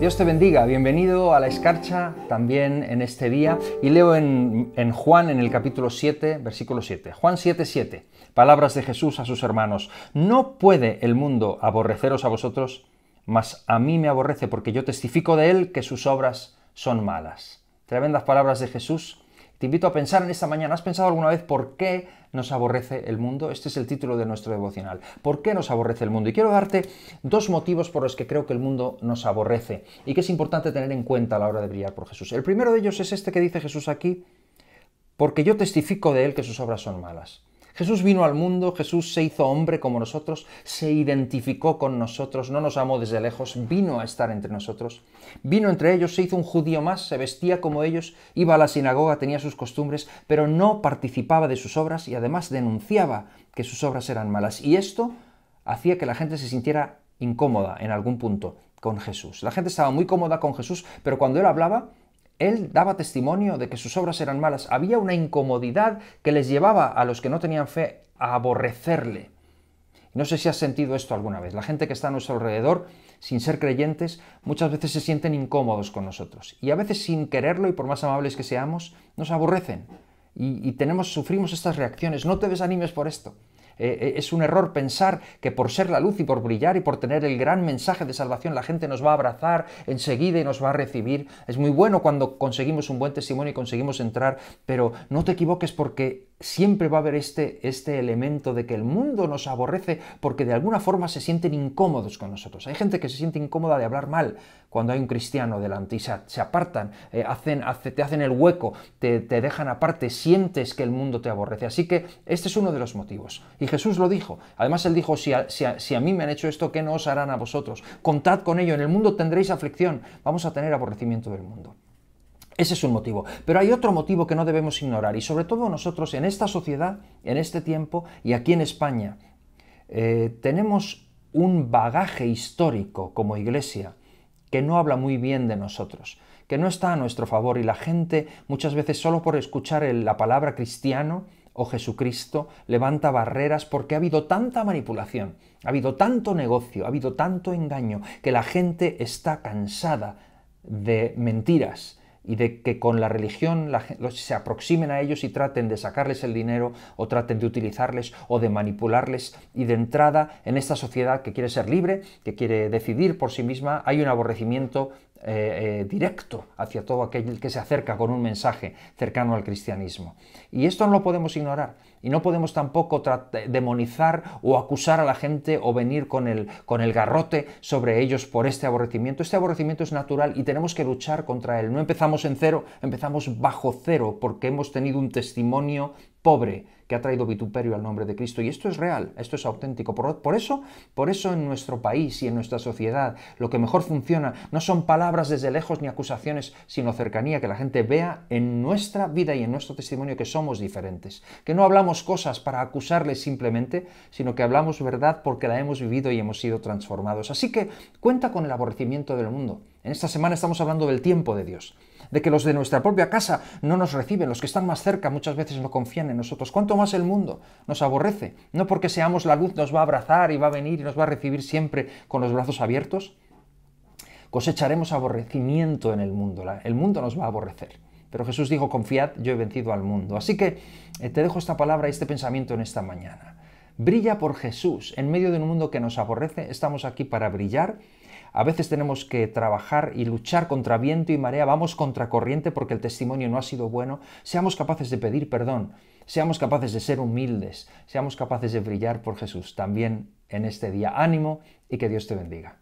Dios te bendiga, bienvenido a la escarcha también en este día y leo en, Juan en el capítulo 7, versículo 7. Juan 7, 7, palabras de Jesús a sus hermanos. No puede el mundo aborreceros a vosotros, mas a mí me aborrece porque yo testifico de él que sus obras son malas. Tremendas palabras de Jesús te invito a pensar en esta mañana, ¿has pensado alguna vez por qué nos aborrece el mundo? Este es el título de nuestro devocional. ¿Por qué nos aborrece el mundo? Y quiero darte dos motivos por los que creo que el mundo nos aborrece y que es importante tener en cuenta a la hora de brillar por Jesús. El primero de ellos es este que dice Jesús aquí, porque yo testifico de él que sus obras son malas. Jesús vino al mundo, Jesús se hizo hombre como nosotros, se identificó con nosotros, no nos amó desde lejos, vino a estar entre nosotros. Vino entre ellos, se hizo un judío más, se vestía como ellos, iba a la sinagoga, tenía sus costumbres, pero no participaba de sus obras y además denunciaba que sus obras eran malas. Y esto hacía que la gente se sintiera incómoda en algún punto con Jesús. La gente estaba muy cómoda con Jesús, pero cuando él hablaba, él daba testimonio de que sus obras eran malas. Había una incomodidad que les llevaba a los que no tenían fe a aborrecerle. No sé si has sentido esto alguna vez. La gente que está a nuestro alrededor, sin ser creyentes, muchas veces se sienten incómodos con nosotros. Y a veces sin quererlo, y por más amables que seamos, nos aborrecen. Y, y tenemos, sufrimos estas reacciones. No te desanimes por esto. Eh, eh, es un error pensar que por ser la luz y por brillar y por tener el gran mensaje de salvación la gente nos va a abrazar enseguida y nos va a recibir. Es muy bueno cuando conseguimos un buen testimonio y conseguimos entrar, pero no te equivoques porque siempre va a haber este, este, elemento de que el mundo nos aborrece porque de alguna forma se sienten incómodos con nosotros. Hay gente que se siente incómoda de hablar mal cuando hay un cristiano delante y se, apartan, eh, hacen, te hacen el hueco, te, dejan aparte, sientes que el mundo te aborrece. Así que este es uno de los motivos. Y Jesús lo dijo. Además, él dijo, si si a mí me han hecho esto, ¿qué no os harán a vosotros? Contad con ello, en el mundo tendréis aflicción, vamos a tener aborrecimiento del mundo. Ese es un motivo. Pero hay otro motivo que no debemos ignorar y sobre todo nosotros en esta sociedad, en este tiempo y aquí en España, eh, tenemos un bagaje histórico como iglesia que no habla muy bien de nosotros, que no está a nuestro favor y la gente muchas veces solo por escuchar la palabra cristiano o Jesucristo levanta barreras porque ha habido tanta manipulación, ha habido tanto negocio, ha habido tanto engaño, que la gente está cansada de mentiras, y de que con la religión se aproximen a ellos y traten de sacarles el dinero o traten de utilizarles o de manipularles. Y de entrada, en esta sociedad que quiere ser libre, que quiere decidir por sí misma, hay un aborrecimiento eh, eh, directo hacia todo aquel que se acerca con un mensaje cercano al cristianismo. Y esto no lo podemos ignorar. Y no podemos tampoco eh, demonizar o acusar a la gente o venir con el, con el garrote sobre ellos por este aborrecimiento. Este aborrecimiento es natural y tenemos que luchar contra él. No empezamos en cero, empezamos bajo cero porque hemos tenido un testimonio pobre que ha traído vituperio al nombre de Cristo. Y esto es real, esto es auténtico. Por, eso, por eso en nuestro país y en nuestra sociedad lo que mejor funciona no son palabras desde lejos ni acusaciones, sino cercanía, que la gente vea en nuestra vida y en nuestro testimonio que somos diferentes, que no hablamos cosas para acusarles simplemente, sino que hablamos verdad porque la hemos vivido y hemos sido transformados. Así que cuenta con el aborrecimiento del mundo. En esta semana estamos hablando del tiempo de Dios, de que los de nuestra propia casa no nos reciben, los que están más cerca muchas veces no confían en nosotros. ¿Cuánto el mundo, nos aborrece. No porque seamos la luz nos va a abrazar y va a venir y nos va a recibir siempre con los brazos abiertos. Cosecharemos aborrecimiento en el mundo. El mundo nos va a aborrecer. Pero Jesús dijo, confiad, yo he vencido al mundo. Así que eh, te dejo esta palabra y este pensamiento en esta mañana. Brilla por Jesús. En medio de un mundo que nos aborrece, estamos aquí para brillar. A veces tenemos que trabajar y luchar contra viento y marea, vamos contra corriente porque el testimonio no ha sido bueno. Seamos capaces de pedir perdón, seamos capaces de ser humildes, seamos capaces de brillar por Jesús también en este día. Ánimo y que Dios te bendiga.